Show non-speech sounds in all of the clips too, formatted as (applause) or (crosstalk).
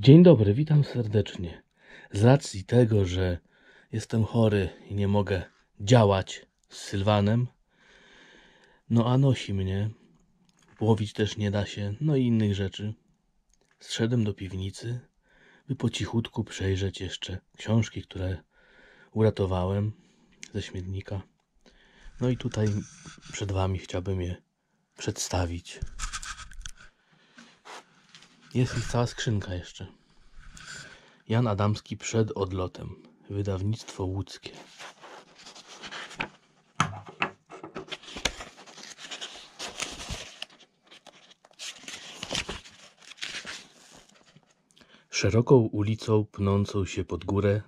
Dzień dobry, witam serdecznie. Z racji tego, że jestem chory i nie mogę działać z Sylwanem, no a nosi mnie, łowić też nie da się, no i innych rzeczy, zszedłem do piwnicy, by po cichutku przejrzeć jeszcze książki, które uratowałem ze śmietnika. No i tutaj przed Wami chciałbym je przedstawić. Jest ich cała skrzynka jeszcze. Jan Adamski przed odlotem. Wydawnictwo łódzkie. Szeroką ulicą pnącą się pod górę,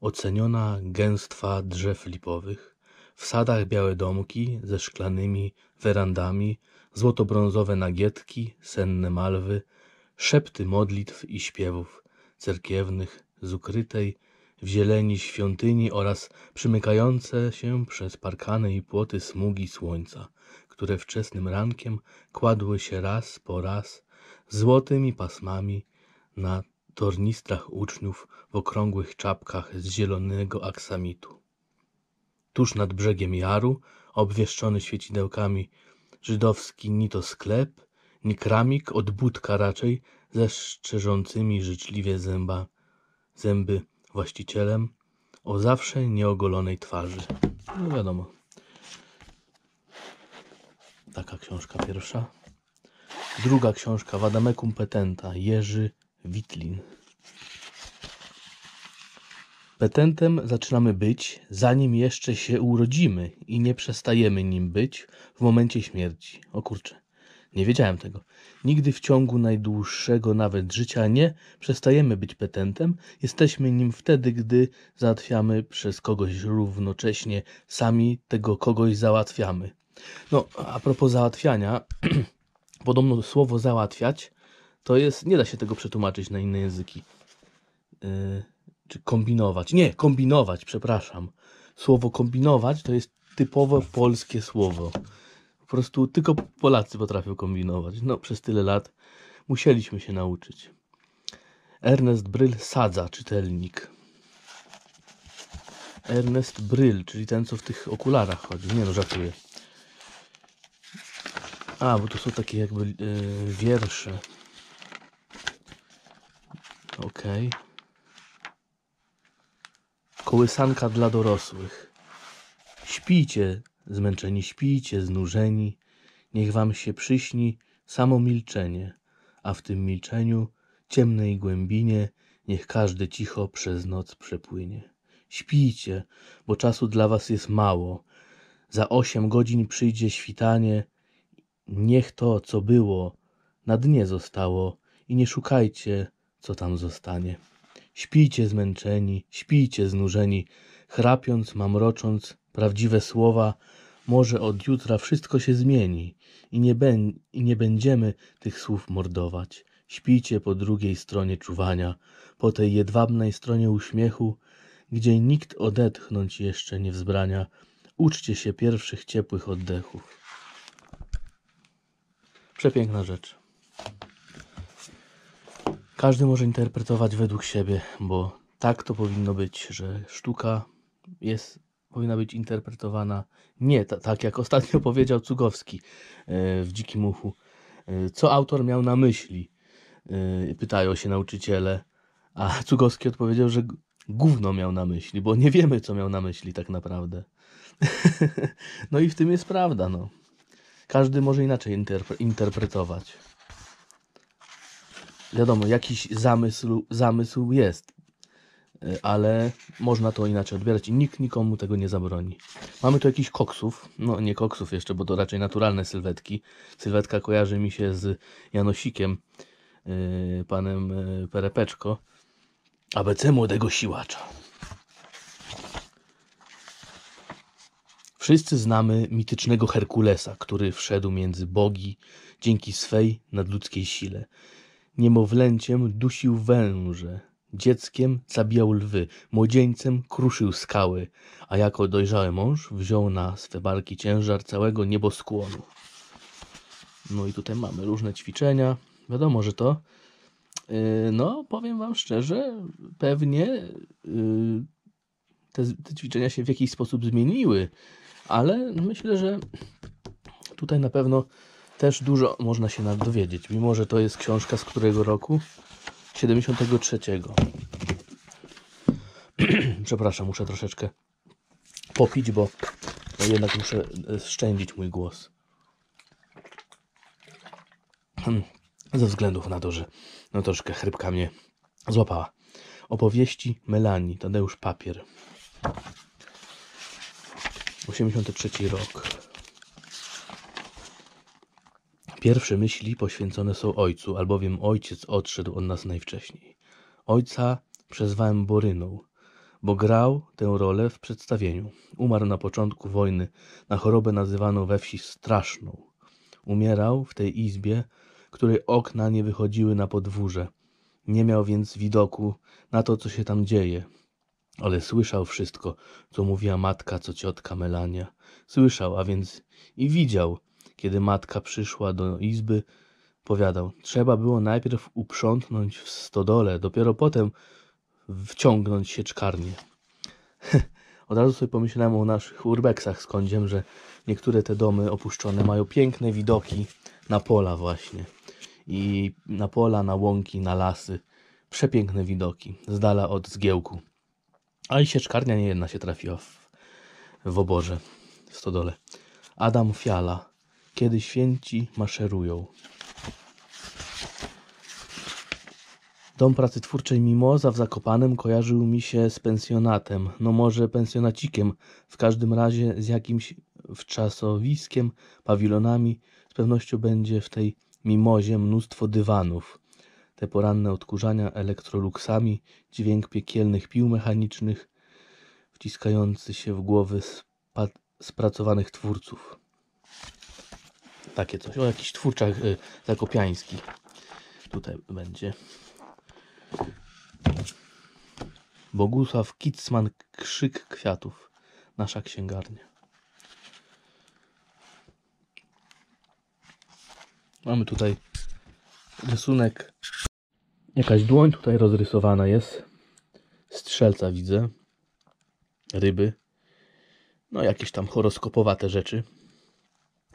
oceniona gęstwa drzew lipowych, w sadach białe domki ze szklanymi werandami, złotobrązowe nagietki, senne malwy – szepty modlitw i śpiewów cerkiewnych z ukrytej w zieleni świątyni oraz przymykające się przez parkany i płoty smugi słońca, które wczesnym rankiem kładły się raz po raz złotymi pasmami na tornistrach uczniów w okrągłych czapkach z zielonego aksamitu. Tuż nad brzegiem jaru, obwieszczony świecidełkami, żydowski ni to sklep, ni kramik, od budka raczej, ze szczerzącymi życzliwie zęba, zęby właścicielem o zawsze nieogolonej twarzy. No wiadomo. Taka książka pierwsza. Druga książka Vadamecum Petenta Jerzy Witlin. Petentem zaczynamy być, zanim jeszcze się urodzimy i nie przestajemy nim być w momencie śmierci. O kurczę. Nie wiedziałem tego. Nigdy w ciągu najdłuższego nawet życia nie przestajemy być petentem, jesteśmy nim wtedy, gdy załatwiamy przez kogoś równocześnie, sami tego kogoś załatwiamy. No, a propos załatwiania, (clears throat) podobno słowo załatwiać to jest, nie da się tego przetłumaczyć na inne języki. Yy, czy kombinować? Nie, kombinować, przepraszam. Słowo kombinować to jest typowo polskie słowo. Po prostu tylko Polacy potrafią kombinować. No, przez tyle lat musieliśmy się nauczyć. Ernest Bryl sadza czytelnik. Ernest Bryl, czyli ten, co w tych okularach chodzi. Nie no, żartuję. A, bo to są takie jakby yy, wiersze. Okej. Okay. Kołysanka dla dorosłych. Śpijcie, Zmęczeni śpijcie, znużeni, niech wam się przyśni samo milczenie, a w tym milczeniu, ciemnej głębinie, niech każdy cicho przez noc przepłynie. Śpijcie, bo czasu dla was jest mało. Za osiem godzin przyjdzie świtanie. Niech to, co było, na dnie zostało i nie szukajcie, co tam zostanie. Śpijcie zmęczeni, śpijcie znużeni, chrapiąc, mamrocząc, Prawdziwe słowa, może od jutra wszystko się zmieni i nie, i nie będziemy tych słów mordować. Śpijcie po drugiej stronie czuwania, po tej jedwabnej stronie uśmiechu, gdzie nikt odetchnąć jeszcze nie wzbrania. Uczcie się pierwszych ciepłych oddechów. Przepiękna rzecz. Każdy może interpretować według siebie, bo tak to powinno być, że sztuka jest powinna być interpretowana nie tak, jak ostatnio (laughs) powiedział Cugowski e, w Dzikim Uchu. E, co autor miał na myśli? E, pytają się nauczyciele, a Cugowski odpowiedział, że gówno miał na myśli, bo nie wiemy, co miał na myśli tak naprawdę. (laughs) no i w tym jest prawda, no. Każdy może inaczej interpretować. Wiadomo, jakiś zamysł, zamysł jest Y, ale można to inaczej odbierać i nikt nikomu tego nie zabroni. Mamy tu jakiś koksów, no nie koksów jeszcze, bo to raczej naturalne sylwetki. Sylwetka kojarzy mi się z Janosikiem, y, panem y, Perepeczko, ABC młodego siłacza. Wszyscy znamy mitycznego Herkulesa, który wszedł między bogi dzięki swej nadludzkiej sile. Niemowlęciem dusił węże, Dzieckiem zabijał lwy, młodzieńcem kruszył skały, a jako dojrzały mąż wziął na swe barki ciężar całego nieboskłonu. No i tutaj mamy różne ćwiczenia. Wiadomo, że to, y, no powiem Wam szczerze, pewnie y, te, te ćwiczenia się w jakiś sposób zmieniły, ale myślę, że tutaj na pewno też dużo można się dowiedzieć, mimo że to jest książka z którego roku. 73. (clears throat) Przepraszam, muszę troszeczkę popić, bo jednak muszę e, szczędzić mój głos. (clears throat) Ze względów na to, że no troszkę chrypka mnie złapała. Opowieści Melanii, Tadeusz Papier. 83 rok. Pierwsze myśli poświęcone są Ojcu, albowiem Ojciec odszedł od nas najwcześniej. Ojca przezwałem Boryną, bo grał tę rolę w przedstawieniu. Umarł na początku wojny na chorobę nazywaną we wsi straszną. Umierał w tej izbie, której okna nie wychodziły na podwórze. Nie miał więc widoku na to, co się tam dzieje, ale słyszał wszystko, co mówiła matka, co ciotka Melania. Słyszał, a więc i widział, kiedy matka przyszła do izby, powiadał: Trzeba było najpierw uprzątnąć w stodole, dopiero potem wciągnąć sieczkarnię. (laughs) Od razu sobie pomyślałem o naszych urbeksach z kądziem, że niektóre te domy opuszczone mają piękne widoki na pola właśnie. I na pola, na łąki, na lasy. Przepiękne widoki, z dala od zgiełku. A i sieczkarnia nie jedna się trafiła w, w oborze, w stodole. Adam Fiala, kiedy święci maszerują. Dom pracy twórczej Mimoza w Zakopanem kojarzył mi się z pensjonatem, no może pensjonacikiem, w każdym razie z jakimś wczasowiskiem, pawilonami. Z pewnością będzie w tej Mimozie mnóstwo dywanów. Te poranne odkurzania elektroluksami, dźwięk piekielnych pił mechanicznych, wciskający się w głowy spracowanych twórców. Takie coś, o jakichś twórczach y, zakopiańskich. Tutaj będzie. Bogusław Kicman, Krzyk Kwiatów. Nasza księgarnia. Mamy tutaj rysunek. Jakaś dłoń tutaj rozrysowana jest. Strzelca widzę. Ryby. No jakieś tam horoskopowate rzeczy.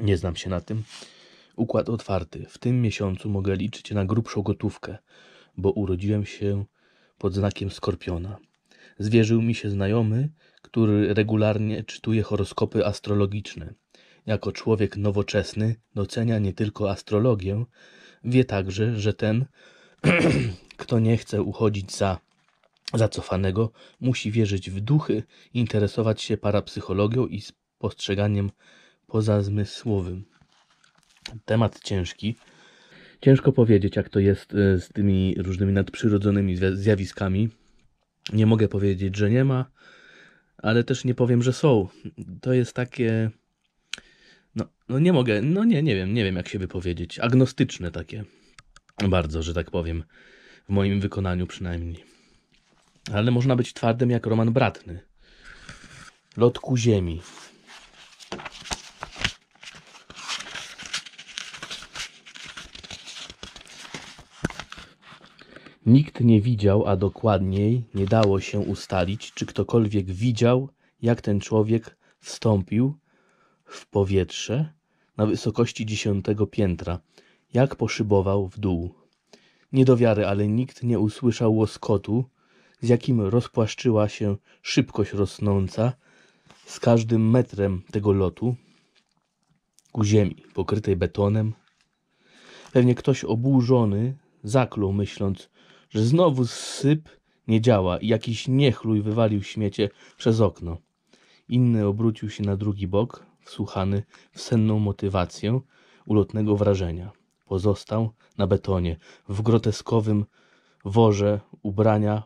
Nie znam się na tym. Układ otwarty. W tym miesiącu mogę liczyć na grubszą gotówkę, bo urodziłem się pod znakiem skorpiona. Zwierzył mi się znajomy, który regularnie czytuje horoskopy astrologiczne. Jako człowiek nowoczesny docenia nie tylko astrologię, wie także, że ten, (clears throat) kto nie chce uchodzić za zacofanego, musi wierzyć w duchy, interesować się parapsychologią i spostrzeganiem pozazmysłowym. Temat ciężki. Ciężko powiedzieć, jak to jest e, z tymi różnymi nadprzyrodzonymi zjawiskami. Nie mogę powiedzieć, że nie ma, ale też nie powiem, że są. To jest takie. No, no nie mogę, no nie, nie wiem, nie wiem jak się wypowiedzieć. Agnostyczne takie. Bardzo, że tak powiem. W moim wykonaniu przynajmniej. Ale można być twardym jak Roman Bratny. Lot ku ziemi. Nikt nie widział, a dokładniej nie dało się ustalić, czy ktokolwiek widział, jak ten człowiek wstąpił w powietrze na wysokości dziesiątego piętra, jak poszybował w dół. Nie do wiary, ale nikt nie usłyszał łoskotu, z jakim rozpłaszczyła się szybkość rosnąca z każdym metrem tego lotu ku ziemi, pokrytej betonem. Pewnie ktoś oburzony zaklął, myśląc, że znowu syp nie działa i jakiś niechluj wywalił śmiecie przez okno. Inny obrócił się na drugi bok, wsłuchany w senną motywację ulotnego wrażenia. Pozostał na betonie, w groteskowym worze ubrania,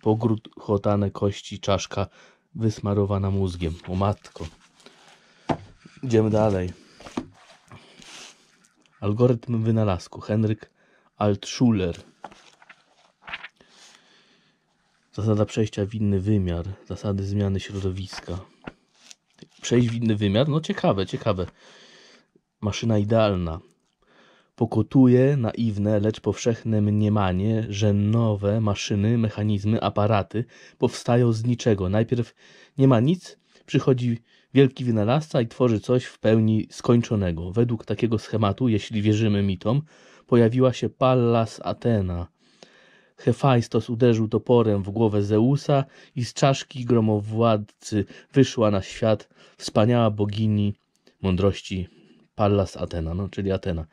pogruchotane kości, czaszka wysmarowana mózgiem. O matko. Idziemy dalej. Algorytm wynalazku. Henryk Altschuler Zasada przejścia w inny wymiar, zasady zmiany środowiska. Przejść w inny wymiar? No ciekawe, ciekawe. Maszyna idealna. Pokotuje naiwne, lecz powszechne mniemanie, że nowe maszyny, mechanizmy, aparaty powstają z niczego. Najpierw nie ma nic, przychodzi wielki wynalazca i tworzy coś w pełni skończonego. Według takiego schematu, jeśli wierzymy mitom, pojawiła się Pallas Atena – Hefajstos uderzył toporem w głowę Zeusa i z czaszki gromowładcy wyszła na świat wspaniała bogini mądrości Pallas Athena, no, czyli Atena.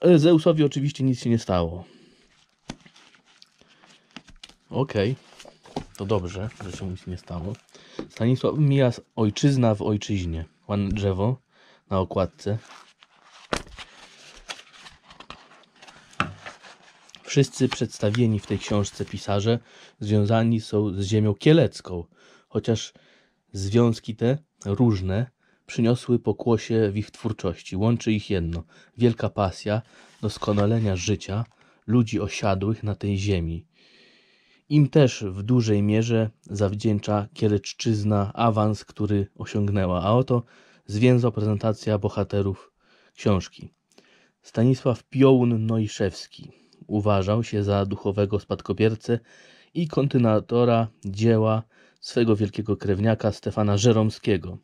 Ale Zeusowi oczywiście nic się nie stało. Okej, okay. to dobrze, że się nic nie stało. Stanisław mija ojczyzna w ojczyźnie. Ładne drzewo na okładce. Wszyscy przedstawieni w tej książce pisarze związani są z ziemią kielecką, chociaż związki te różne przyniosły pokłosie w ich twórczości. Łączy ich jedno wielka pasja doskonalenia życia ludzi osiadłych na tej ziemi. Im też w dużej mierze zawdzięcza Kieleczczyzna awans, który osiągnęła, a oto zwięzła prezentacja bohaterów książki. Stanisław Piołun Noiszewski uważał się za duchowego spadkobiercę i kontynuatora dzieła swego wielkiego krewniaka Stefana Żeromskiego.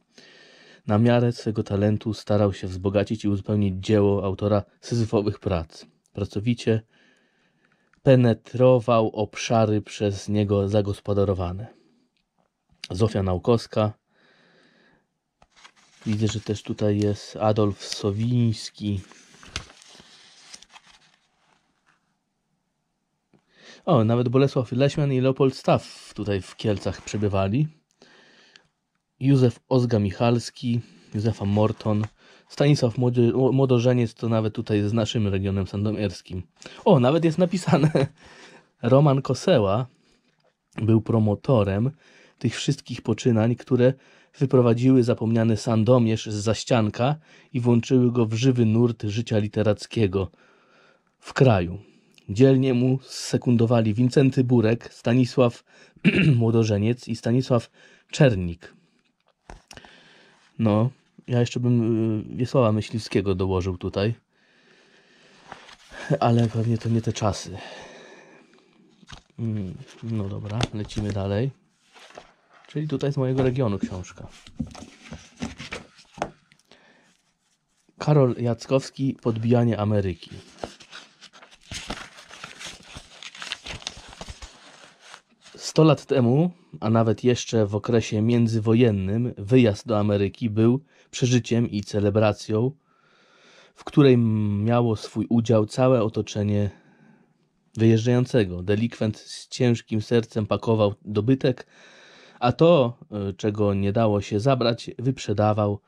Na miarę swego talentu starał się wzbogacić i uzupełnić dzieło autora syzyfowych prac. Pracowicie penetrował obszary przez niego zagospodarowane. Zofia Naukowska. Widzę, że też tutaj jest Adolf Sowiński, O, nawet Bolesław Leśman i Leopold Staff tutaj w Kielcach przebywali. Józef Ozga Michalski, Józefa Morton, Stanisław Młody, Młodożeniec to nawet tutaj z naszym regionem sandomierskim. O, nawet jest napisane. (laughs) Roman Koseła był promotorem tych wszystkich poczynań, które wyprowadziły zapomniany Sandomierz z zaścianka i włączyły go w żywy nurt życia literackiego w kraju. Dzielnie mu sekundowali Wincenty Burek, Stanisław (clears throat) Młodożeniec i Stanisław Czernik. No, ja jeszcze bym y, Wiesława Myśliwskiego dołożył tutaj. Ale pewnie to nie te czasy. Mm, no dobra, lecimy dalej. Czyli tutaj z mojego regionu książka. Karol Jackowski, Podbijanie Ameryki. 100 lat temu, a nawet jeszcze w okresie międzywojennym, wyjazd do Ameryki był przeżyciem i celebracją, w której miało swój udział całe otoczenie wyjeżdżającego. Delikwent z ciężkim sercem pakował dobytek, a to, e, czego nie dało się zabrać, wyprzedawał.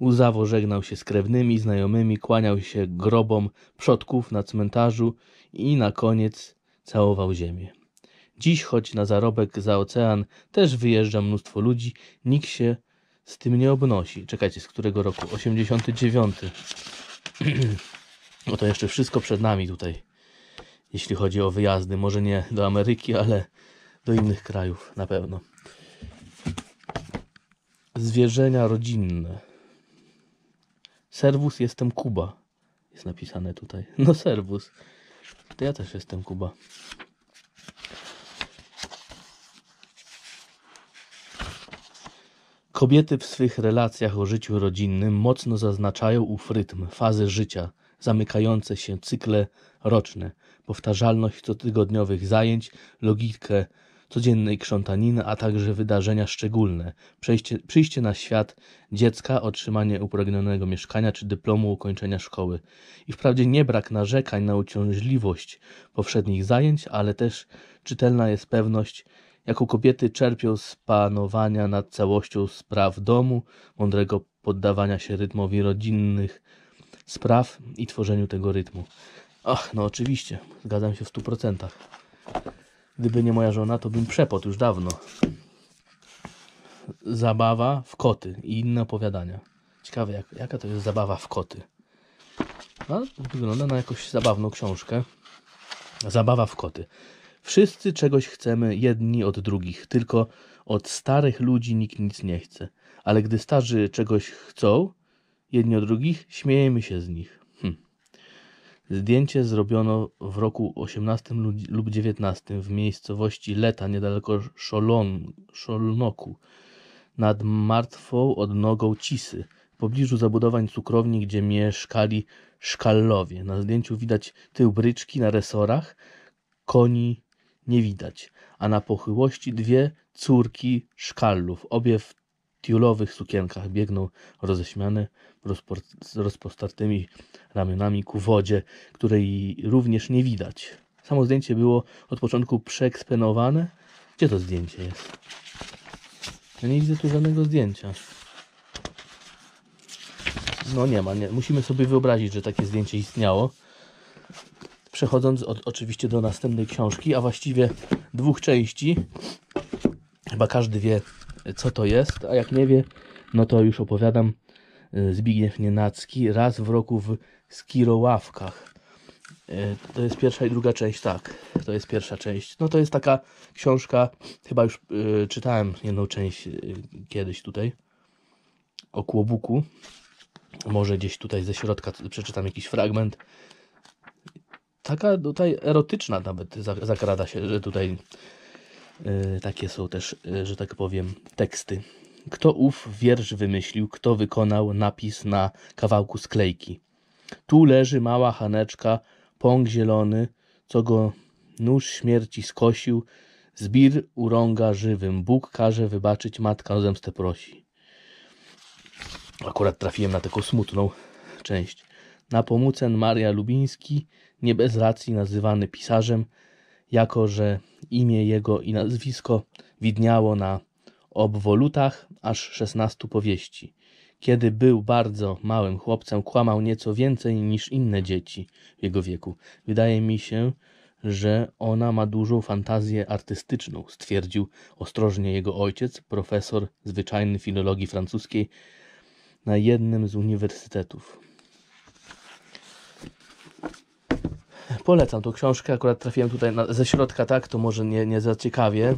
Łzawo żegnał się z krewnymi, znajomymi, kłaniał się grobom przodków na cmentarzu i na koniec całował ziemię. Dziś, choć na zarobek za ocean też wyjeżdża mnóstwo ludzi, nikt się z tym nie obnosi. Czekajcie, z którego roku? 89. Bo to jeszcze wszystko przed nami tutaj, jeśli chodzi o wyjazdy. Może nie do Ameryki, ale do innych krajów na pewno. Zwierzenia rodzinne. Serwus jestem Kuba. Jest napisane tutaj. No serwus. To ja też jestem Kuba. Kobiety w swych relacjach o życiu rodzinnym mocno zaznaczają ów rytm, fazy życia, zamykające się cykle roczne, powtarzalność cotygodniowych zajęć, logikę codziennej krzątaniny, a także wydarzenia szczególne, przejście, przyjście na świat dziecka, otrzymanie upragnionego mieszkania czy dyplomu ukończenia szkoły. I wprawdzie nie brak narzekań na uciążliwość powszednich zajęć, ale też czytelna jest pewność, jako kobiety czerpią z panowania nad całością spraw domu, mądrego poddawania się rytmowi rodzinnych spraw i tworzeniu tego rytmu. Ach, no oczywiście, zgadzam się w stu procentach. Gdyby nie moja żona, to bym przepotł już dawno. Zabawa w koty i inne opowiadania. Ciekawe, jak, jaka to jest zabawa w koty. No, wygląda na jakąś zabawną książkę. Zabawa w koty. Wszyscy czegoś chcemy jedni od drugich, tylko od starych ludzi nikt nic nie chce. Ale gdy starzy czegoś chcą, jedni od drugich, śmiejemy się z nich. Hm. Zdjęcie zrobiono w roku 18 lub 19 w miejscowości Leta, niedaleko Szolon, Szolnoku, nad martwą odnogą Cisy, w pobliżu zabudowań cukrowni, gdzie mieszkali szkallowie. Na zdjęciu widać tył bryczki na resorach, koni nie widać, a na pochyłości dwie córki szkallów, obie w tiulowych sukienkach biegną roześmiane, rozpostartymi ramionami ku wodzie, której również nie widać. Samo zdjęcie było od początku przeekspenowane. Gdzie to zdjęcie jest? Ja nie widzę tu żadnego zdjęcia. No nie ma, nie. musimy sobie wyobrazić, że takie zdjęcie istniało przechodząc od, oczywiście do następnej książki, a właściwie dwóch części. Chyba każdy wie, co to jest, a jak nie wie, no to już opowiadam. Zbigniew Nienacki raz w roku w Skiroławkach. E, to jest pierwsza i druga część, tak. To jest pierwsza część. No to jest taka książka, chyba już e, czytałem jedną część e, kiedyś tutaj o Kłobuku. Może gdzieś tutaj ze środka przeczytam jakiś fragment taka tutaj erotyczna nawet zakrada się, że tutaj e, takie są też, e, że tak powiem, teksty. Kto ów wiersz wymyślił, kto wykonał napis na kawałku sklejki. Tu leży mała haneczka, pąk zielony, co go nóż śmierci skosił, zbir urąga żywym, Bóg każe wybaczyć, matka o zemstę prosi. Akurat trafiłem na taką smutną część. Na pomucen Maria Lubiński, nie bez racji nazywany pisarzem, jako że imię jego i nazwisko widniało na obwolutach aż 16 powieści. Kiedy był bardzo małym chłopcem, kłamał nieco więcej niż inne dzieci w jego wieku. Wydaje mi się, że ona ma dużą fantazję artystyczną, stwierdził ostrożnie jego ojciec, profesor zwyczajny filologii francuskiej na jednym z uniwersytetów. polecam tą książkę. Akurat trafiłem tutaj na, ze środka, tak, to może nie, nie za ciekawie,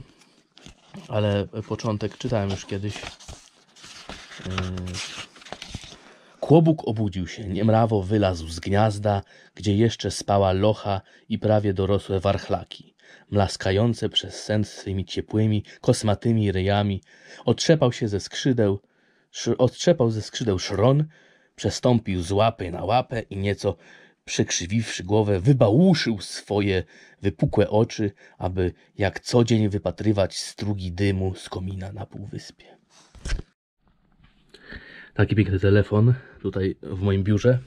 ale początek czytałem już kiedyś. E, Kłobuk obudził się, niemrawo wylazł z gniazda, gdzie jeszcze spała locha i prawie dorosłe warchlaki, mlaskające przez sen swymi ciepłymi, kosmatymi ryjami. Otrzepał się ze skrzydeł, sz, otrzepał ze skrzydeł szron, przestąpił z łapy na łapę i nieco przekrzywiwszy głowę, wybałuszył swoje wypukłe oczy, aby jak co dzień wypatrywać strugi dymu z komina na półwyspie. Taki piękny telefon tutaj w moim biurze.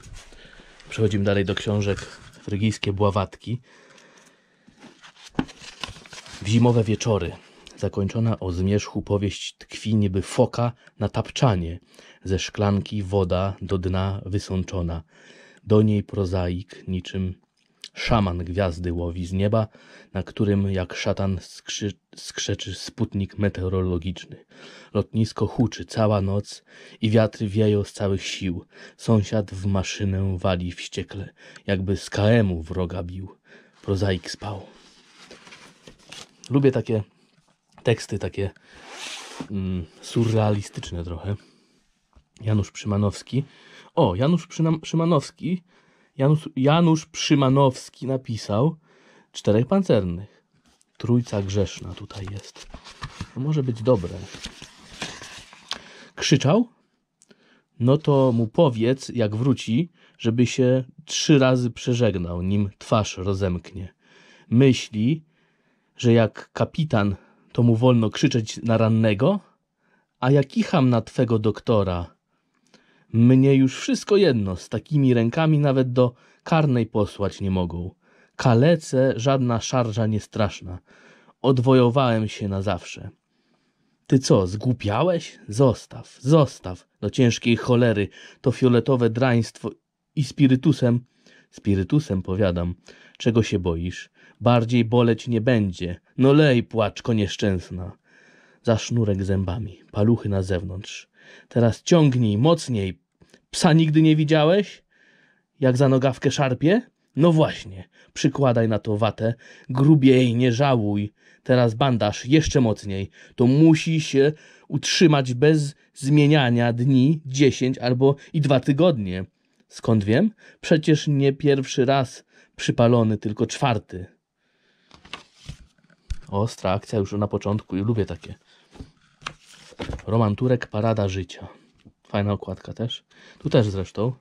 Przechodzimy dalej do książek Frygijskie Bławatki. W zimowe wieczory zakończona o zmierzchu powieść tkwi niby foka na tapczanie, ze szklanki woda do dna wysączona. Do niej prozaik niczym szaman gwiazdy łowi z nieba, na którym jak szatan skrzy, skrzeczy sputnik meteorologiczny. Lotnisko huczy cała noc i wiatry wieją z całych sił. Sąsiad w maszynę wali wściekle, jakby z KM-u wroga bił. Prozaik spał. Lubię takie teksty, takie mm, surrealistyczne trochę. Janusz Przymanowski o, Janusz Przynam Szymanowski, Janusz, Janusz Przymanowski napisał Czterech Pancernych. Trójca Grzeszna tutaj jest. To może być dobre. Krzyczał? No to mu powiedz, jak wróci, żeby się trzy razy przeżegnał, nim twarz rozemknie. Myśli, że jak kapitan, to mu wolno krzyczeć na rannego, a ja kicham na twego doktora – mnie już wszystko jedno, z takimi rękami nawet do karnej posłać nie mogą. Kalece żadna szarża nie straszna. Odwojowałem się na zawsze. Ty co, zgłupiałeś? Zostaw, zostaw, do ciężkiej cholery, to fioletowe draństwo i spirytusem, spirytusem powiadam, czego się boisz? Bardziej boleć nie będzie, no lej płaczko nieszczęsna. Za sznurek zębami, paluchy na zewnątrz. Teraz ciągnij mocniej, Psa nigdy nie widziałeś? Jak za nogawkę szarpie? No właśnie, przykładaj na to watę, grubiej, nie żałuj. Teraz bandaż jeszcze mocniej. To musi się utrzymać bez zmieniania dni, dziesięć albo i dwa tygodnie. Skąd wiem? Przecież nie pierwszy raz przypalony, tylko czwarty. Ostra akcja już na początku i lubię takie. Roman Turek, Parada Życia. Fajna okładka też. Tu też zresztą.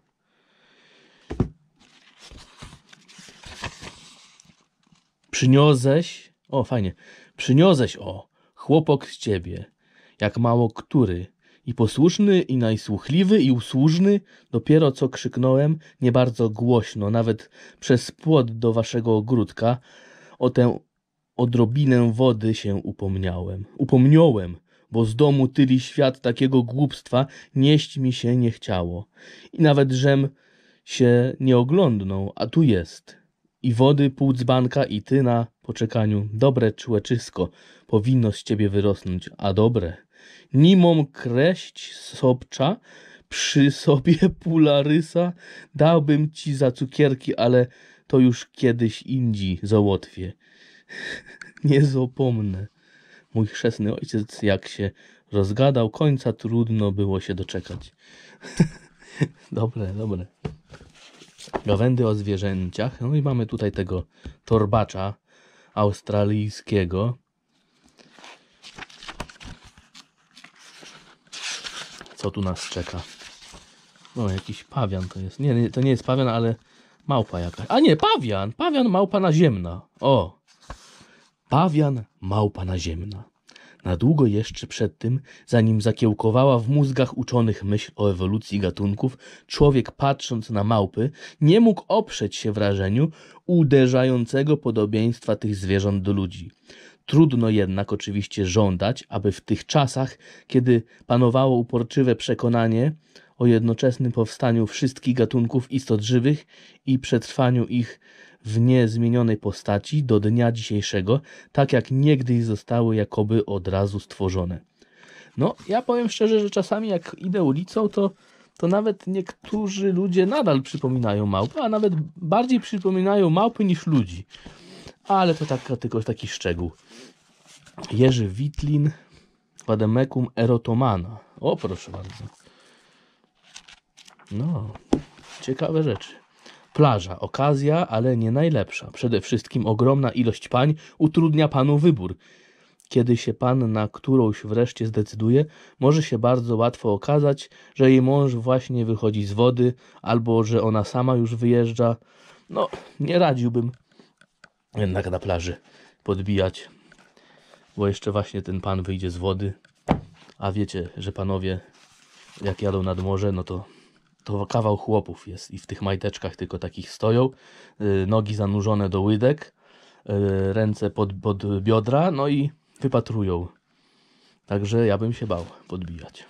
Przyniozłeś, o fajnie, przyniozłeś, o, chłopok z ciebie, jak mało który, i posłuszny, i najsłuchliwy, i usłużny, dopiero co krzyknąłem, nie bardzo głośno, nawet przez płot do waszego ogródka, o tę odrobinę wody się upomniałem. Upomniałem, bo z domu tyli świat takiego głupstwa nieść mi się nie chciało. I nawet żem się nie oglądnął, a tu jest. I wody pół dzbanka i ty na poczekaniu. Dobre człeczysko powinno z ciebie wyrosnąć, a dobre. Nimom kreść sobcza, przy sobie pularysa, dałbym ci za cukierki, ale to już kiedyś indzi załotwie. (laughs) nie zapomnę. Mój chrzestny ojciec, jak się rozgadał, końca trudno było się doczekać. (laughs) dobre, dobre. Gawędy o zwierzęciach. No i mamy tutaj tego torbacza australijskiego. Co tu nas czeka? No, jakiś pawian to jest. Nie, nie to nie jest pawian, ale małpa jakaś. A nie, pawian! Pawian, małpa naziemna. O! Pawian małpa naziemna. Na długo jeszcze przed tym, zanim zakiełkowała w mózgach uczonych myśl o ewolucji gatunków, człowiek patrząc na małpy nie mógł oprzeć się wrażeniu uderzającego podobieństwa tych zwierząt do ludzi. Trudno jednak oczywiście żądać, aby w tych czasach, kiedy panowało uporczywe przekonanie o jednoczesnym powstaniu wszystkich gatunków istot żywych i przetrwaniu ich w niezmienionej postaci do dnia dzisiejszego, tak jak niegdyś zostały jakoby od razu stworzone. No, ja powiem szczerze, że czasami jak idę ulicą, to, to nawet niektórzy ludzie nadal przypominają małpy, a nawet bardziej przypominają małpy niż ludzi. Ale to taka, tylko taki szczegół. Jerzy Witlin, Vademecum erotomana. O, proszę bardzo. No, ciekawe rzeczy. Plaża, okazja, ale nie najlepsza. Przede wszystkim ogromna ilość pań utrudnia panu wybór. Kiedy się pan na którąś wreszcie zdecyduje, może się bardzo łatwo okazać, że jej mąż właśnie wychodzi z wody, albo że ona sama już wyjeżdża. No, nie radziłbym jednak na plaży podbijać, bo jeszcze właśnie ten pan wyjdzie z wody, a wiecie, że panowie jak jadą nad morze, no to to kawał chłopów jest i w tych majteczkach tylko takich stoją, y, nogi zanurzone do łydek, y, ręce pod, pod biodra, no i wypatrują. Także ja bym się bał podbijać.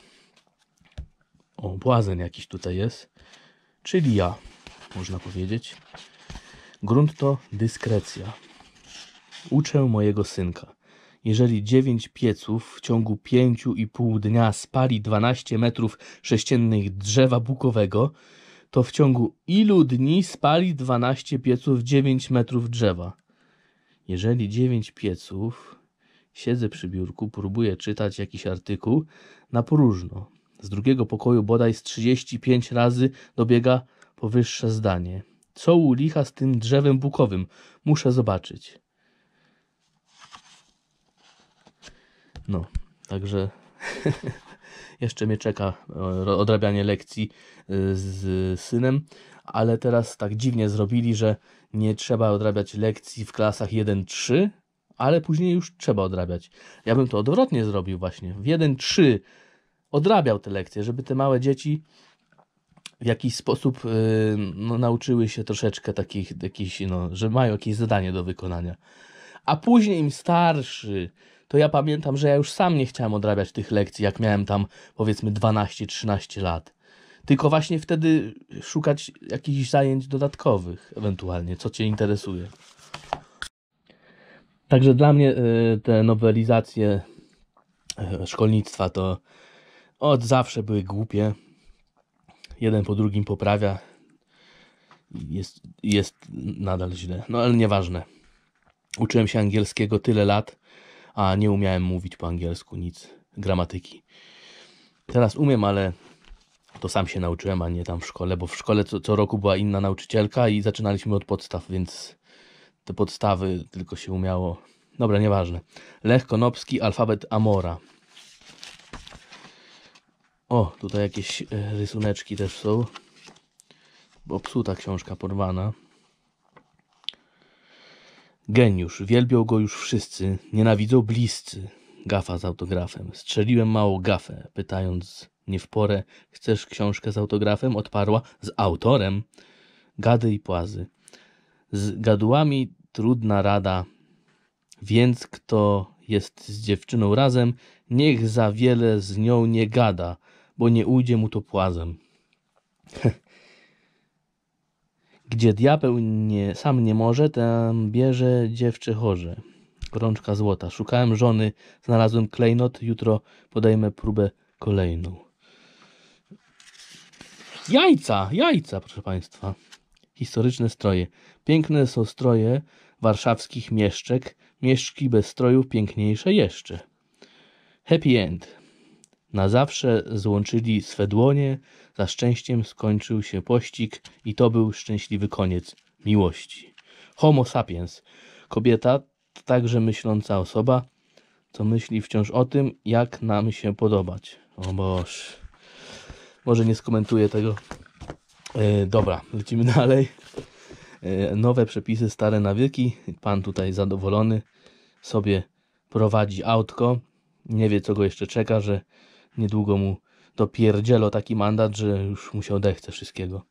O, błazen jakiś tutaj jest, czyli ja, można powiedzieć. Grunt to dyskrecja. Uczę mojego synka. Jeżeli dziewięć pieców w ciągu pięciu i pół dnia spali 12 metrów sześciennych drzewa bukowego, to w ciągu ilu dni spali 12 pieców 9 metrów drzewa? Jeżeli 9 pieców, siedzę przy biurku, próbuję czytać jakiś artykuł na próżno, Z drugiego pokoju bodaj z 35 razy dobiega powyższe zdanie. Co u licha z tym drzewem bukowym? Muszę zobaczyć. No, także (laughs) jeszcze mnie czeka e, odrabianie lekcji e, z synem, ale teraz tak dziwnie zrobili, że nie trzeba odrabiać lekcji w klasach 1-3, ale później już trzeba odrabiać. Ja bym to odwrotnie zrobił właśnie. W 1-3 odrabiał te lekcje, żeby te małe dzieci w jakiś sposób e, no, nauczyły się troszeczkę takich, jakichś, no, że mają jakieś zadanie do wykonania. A później im starszy to ja pamiętam, że ja już sam nie chciałem odrabiać tych lekcji, jak miałem tam powiedzmy 12-13 lat. Tylko właśnie wtedy szukać jakichś zajęć dodatkowych, ewentualnie, co Cię interesuje. Także dla mnie y, te nowelizacje y, szkolnictwa to od zawsze były głupie. Jeden po drugim poprawia. Jest, jest nadal źle, no ale nieważne. Uczyłem się angielskiego tyle lat, a nie umiałem mówić po angielsku nic, gramatyki. Teraz umiem, ale to sam się nauczyłem, a nie tam w szkole, bo w szkole co, co roku była inna nauczycielka i zaczynaliśmy od podstaw, więc te podstawy tylko się umiało. Dobra, nieważne. Lech Konopski, alfabet Amora. O, tutaj jakieś e, rysuneczki też są. Bo psuta książka porwana. Geniusz, wielbią go już wszyscy, nienawidzą bliscy. Gafa z autografem. Strzeliłem małą gafę, pytając nie w porę, chcesz książkę z autografem? Odparła, z autorem. Gady i płazy. Z gadułami trudna rada, więc kto jest z dziewczyną razem, niech za wiele z nią nie gada, bo nie ujdzie mu to płazem. (laughs) Gdzie diabeł nie, sam nie może, tam bierze dziewczę chorze. Rączka złota. Szukałem żony, znalazłem klejnot, jutro podejmę próbę kolejną. Jajca, jajca, proszę Państwa. Historyczne stroje. Piękne są stroje warszawskich mieszczek. Mieszczki bez strojów piękniejsze jeszcze. Happy end. Na zawsze złączyli swe dłonie, za szczęściem skończył się pościg i to był szczęśliwy koniec miłości. Homo sapiens, kobieta, także myśląca osoba, co myśli wciąż o tym, jak nam się podobać. O Boż. Może nie skomentuję tego. E, dobra, lecimy dalej. E, nowe przepisy, stare nawyki. Pan tutaj zadowolony sobie prowadzi autko. Nie wie, co go jeszcze czeka, że niedługo mu dopierdzielo taki mandat, że już mu się odechce wszystkiego.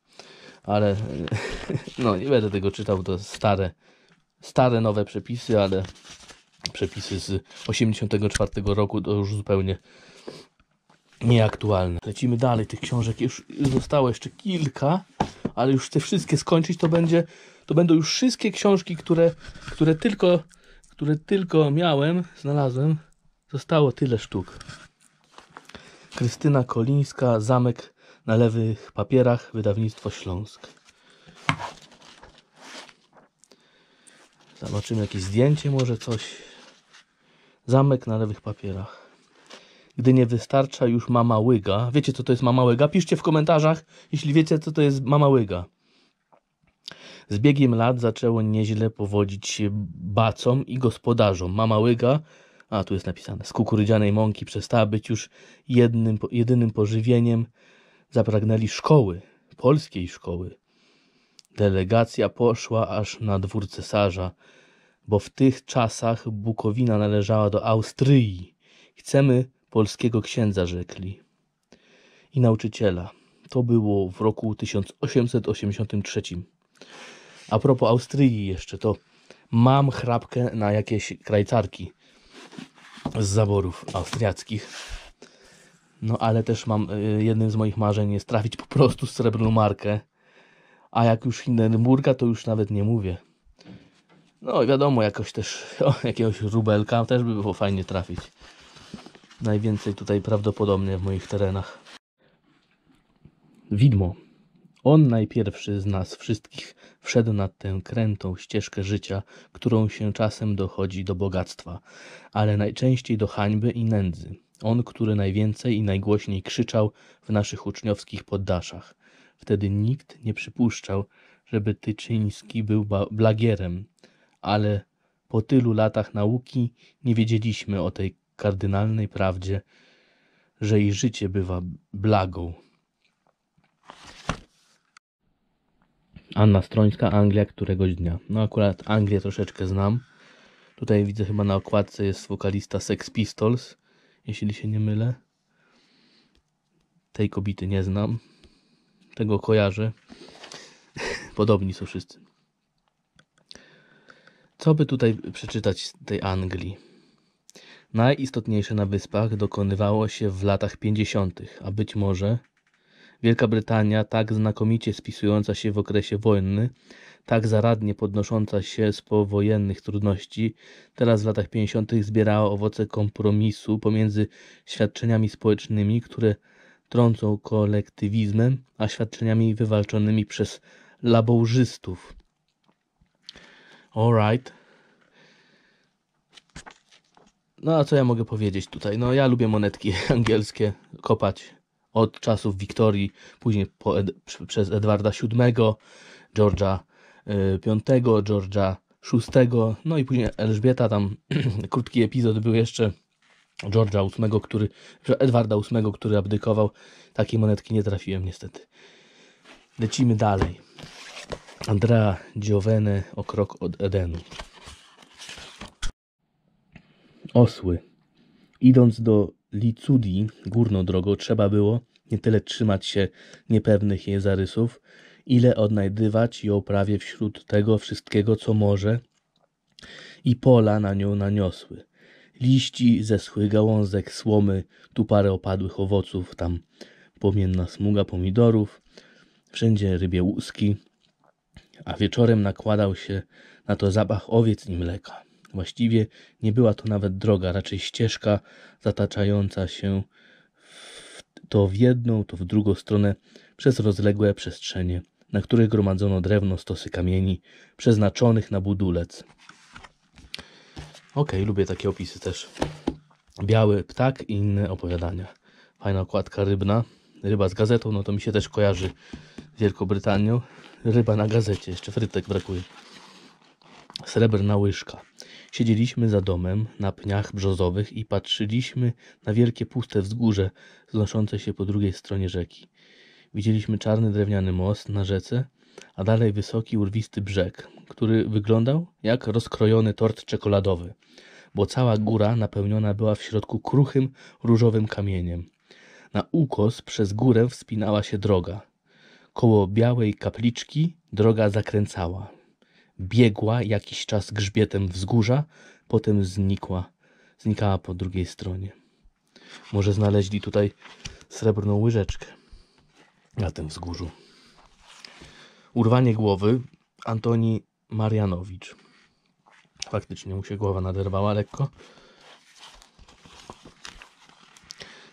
Ale (laughs) no nie będę tego czytał, to stare, stare nowe przepisy, ale przepisy z 84 roku to już zupełnie nieaktualne. Lecimy dalej, tych książek już zostało jeszcze kilka, ale już te wszystkie skończyć to będzie, to będą już wszystkie książki, które, które tylko które tylko miałem, znalazłem, zostało tyle sztuk. Krystyna Kolińska, Zamek na lewych papierach, wydawnictwo Śląsk. Zobaczymy jakieś zdjęcie, może coś. Zamek na lewych papierach. Gdy nie wystarcza już mama łyga. Wiecie co to jest mama łyga? Piszcie w komentarzach, jeśli wiecie co to jest mama łyga. Z biegiem lat zaczęło nieźle powodzić się bacom i gospodarzom. Mama łyga a tu jest napisane, z kukurydzianej mąki przestała być już jednym, jedynym pożywieniem, zapragnęli szkoły, polskiej szkoły. Delegacja poszła aż na dwór cesarza, bo w tych czasach Bukowina należała do Austrii. Chcemy polskiego księdza, rzekli. I nauczyciela. To było w roku 1883. A propos Austrii jeszcze, to mam chrapkę na jakieś krajcarki z zaborów austriackich. No ale też mam, y, jednym z moich marzeń jest trafić po prostu srebrną markę. A jak już Hindenburga, to już nawet nie mówię. No i wiadomo, jakoś też (laughs) o, jakiegoś rubelka też by było fajnie trafić. Najwięcej tutaj prawdopodobnie w moich terenach. Widmo. On najpierwszy z nas wszystkich wszedł na tę krętą ścieżkę życia, którą się czasem dochodzi do bogactwa, ale najczęściej do hańby i nędzy. On, który najwięcej i najgłośniej krzyczał w naszych uczniowskich poddaszach. Wtedy nikt nie przypuszczał, żeby Tyczyński był blagierem, ale po tylu latach nauki nie wiedzieliśmy o tej kardynalnej prawdzie, że i życie bywa blagą. Anna Strońska, Anglia któregoś dnia. No akurat Anglię troszeczkę znam. Tutaj widzę chyba na okładce jest wokalista Sex Pistols, jeśli się nie mylę. Tej kobiety nie znam. Tego kojarzę. (laughs) Podobni są wszyscy. Co by tutaj przeczytać z tej Anglii? Najistotniejsze na wyspach dokonywało się w latach 50., a być może Wielka Brytania, tak znakomicie spisująca się w okresie wojny, tak zaradnie podnosząca się z powojennych trudności, teraz w latach 50. zbierała owoce kompromisu pomiędzy świadczeniami społecznymi, które trącą kolektywizmem, a świadczeniami wywalczonymi przez labourzystów. Alright. No a co ja mogę powiedzieć tutaj? No ja lubię monetki (laughs) angielskie kopać od czasów Wiktorii, później po, przez Edwarda VII, George'a V, y, George'a VI, no i później Elżbieta, tam (clears throat) krótki epizod był jeszcze George'a VIII, który, Edwarda VIII, który abdykował. Takiej monetki nie trafiłem niestety. Lecimy dalej. Andrea Giovene o krok od Edenu. Osły. Idąc do Licudii górną drogą trzeba było nie tyle trzymać się niepewnych jej zarysów, ile odnajdywać ją prawie wśród tego wszystkiego, co może i pola na nią naniosły. Liści, zeschły gałązek, słomy, tu parę opadłych owoców, tam płomienna smuga pomidorów, wszędzie rybie łuski, a wieczorem nakładał się na to zapach owiec i mleka. Właściwie nie była to nawet droga, raczej ścieżka zataczająca się w to w jedną, to w drugą stronę przez rozległe przestrzenie, na których gromadzono drewno, stosy kamieni przeznaczonych na budulec. Okej, okay, lubię takie opisy też. Biały ptak i inne opowiadania. Fajna okładka rybna. Ryba z gazetą, no to mi się też kojarzy z Wielką Brytanią. Ryba na gazecie, jeszcze frytek brakuje. Srebrna łyżka. Siedzieliśmy za domem na pniach brzozowych i patrzyliśmy na wielkie puste wzgórze znoszące się po drugiej stronie rzeki. Widzieliśmy czarny drewniany most na rzece, a dalej wysoki urwisty brzeg, który wyglądał jak rozkrojony tort czekoladowy, bo cała góra napełniona była w środku kruchym, różowym kamieniem. Na ukos przez górę wspinała się droga. Koło białej kapliczki droga zakręcała, biegła jakiś czas grzbietem wzgórza, potem znikła, znikała po drugiej stronie. Może znaleźli tutaj srebrną łyżeczkę na tym wzgórzu. Urwanie głowy Antoni Marianowicz. Faktycznie mu się głowa naderwała lekko.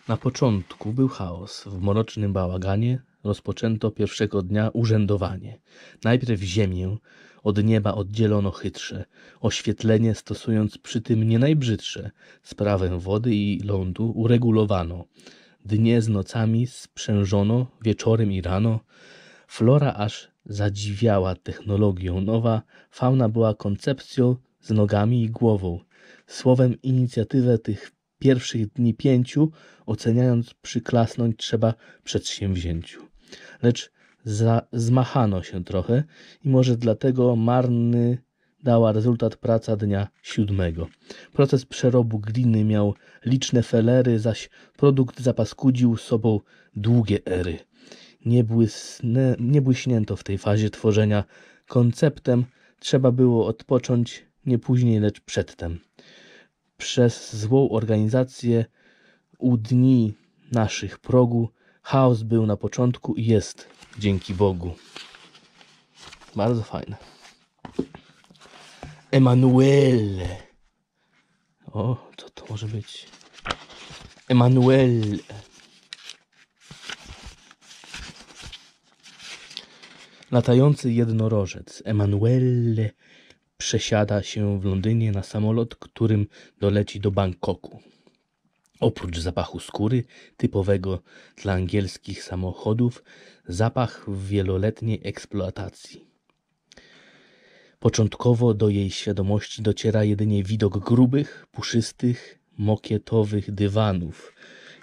Na początku był chaos. W mrocznym bałaganie rozpoczęto pierwszego dnia urzędowanie. Najpierw ziemię od nieba oddzielono chytrze oświetlenie, stosując przy tym nie najbrzydsze. Sprawę wody i lądu uregulowano. Dnie z nocami sprzężono, wieczorem i rano. Flora aż zadziwiała technologią nowa, fauna była koncepcją z nogami i głową. Słowem inicjatywę tych pierwszych dni pięciu, oceniając przyklasnąć trzeba przedsięwzięciu. Lecz za, zmachano się trochę i może dlatego marny dała rezultat praca dnia siódmego. Proces przerobu gliny miał liczne felery, zaś produkt zapaskudził sobą długie ery. Nie, błysnę, nie błyśnięto w tej fazie tworzenia konceptem, trzeba było odpocząć nie później, lecz przedtem. Przez złą organizację u dni naszych progu Chaos był na początku i jest, dzięki Bogu. Bardzo fajne. Emanuele. O, co to może być? Emanuele. Latający jednorożec Emanuele przesiada się w Londynie na samolot, którym doleci do Bangkoku. Oprócz zapachu skóry, typowego dla angielskich samochodów, zapach wieloletniej eksploatacji. Początkowo do jej świadomości dociera jedynie widok grubych, puszystych, mokietowych dywanów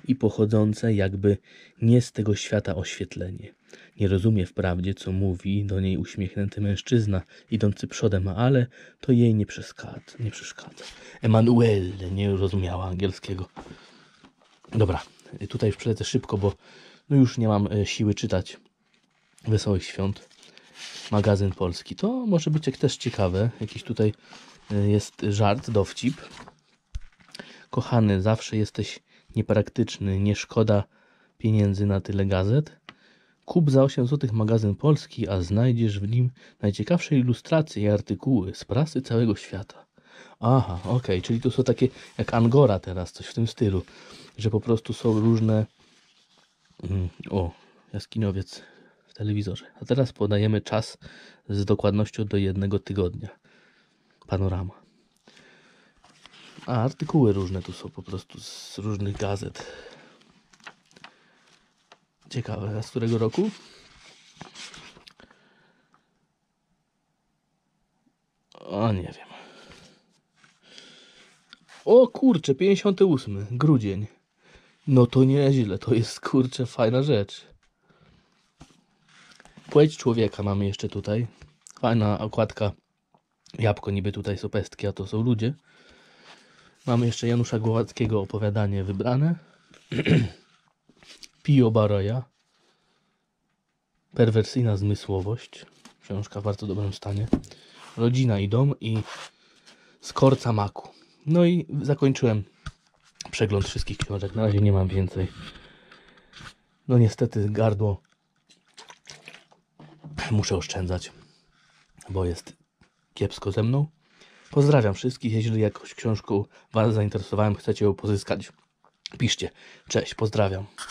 i pochodzące jakby nie z tego świata oświetlenie. Nie rozumie wprawdzie, co mówi do niej uśmiechnięty mężczyzna idący przodem, ale to jej nie przeszkadza. Nie przeszkadza. Emanuelle nie rozumiała angielskiego. Dobra, tutaj już przelecę szybko, bo no już nie mam e, siły czytać Wesołych Świąt. Magazyn Polski. To może być jak też ciekawe. Jakiś tutaj e, jest żart, dowcip. Kochany, zawsze jesteś niepraktyczny, nie szkoda pieniędzy na tyle gazet. Kup za 8 zł magazyn Polski, a znajdziesz w nim najciekawsze ilustracje i artykuły z prasy całego świata. Aha, okej, okay, czyli to są takie jak Angora teraz, coś w tym stylu że po prostu są różne. Mm, o, jaskiniowiec w telewizorze. A teraz podajemy czas z dokładnością do jednego tygodnia. Panorama. A artykuły różne tu są po prostu z różnych gazet. Ciekawe, z którego roku? O, nie wiem. O kurczę, 58, grudzień. No to nieźle, to jest kurczę fajna rzecz. Płeć człowieka mamy jeszcze tutaj. Fajna okładka. Jabłko niby tutaj są pestki, a to są ludzie. Mamy jeszcze Janusza Głowackiego opowiadanie wybrane. (clears throat) Pio Baraja. Perwersyjna zmysłowość. Książka w bardzo dobrym stanie. Rodzina i dom i Skorca maku. No i zakończyłem przegląd wszystkich książek. Na razie nie mam więcej. No niestety gardło muszę oszczędzać, bo jest kiepsko ze mną. Pozdrawiam wszystkich. Jeśli jakąś książką Was zainteresowałem, chcecie ją pozyskać, piszcie. Cześć, pozdrawiam.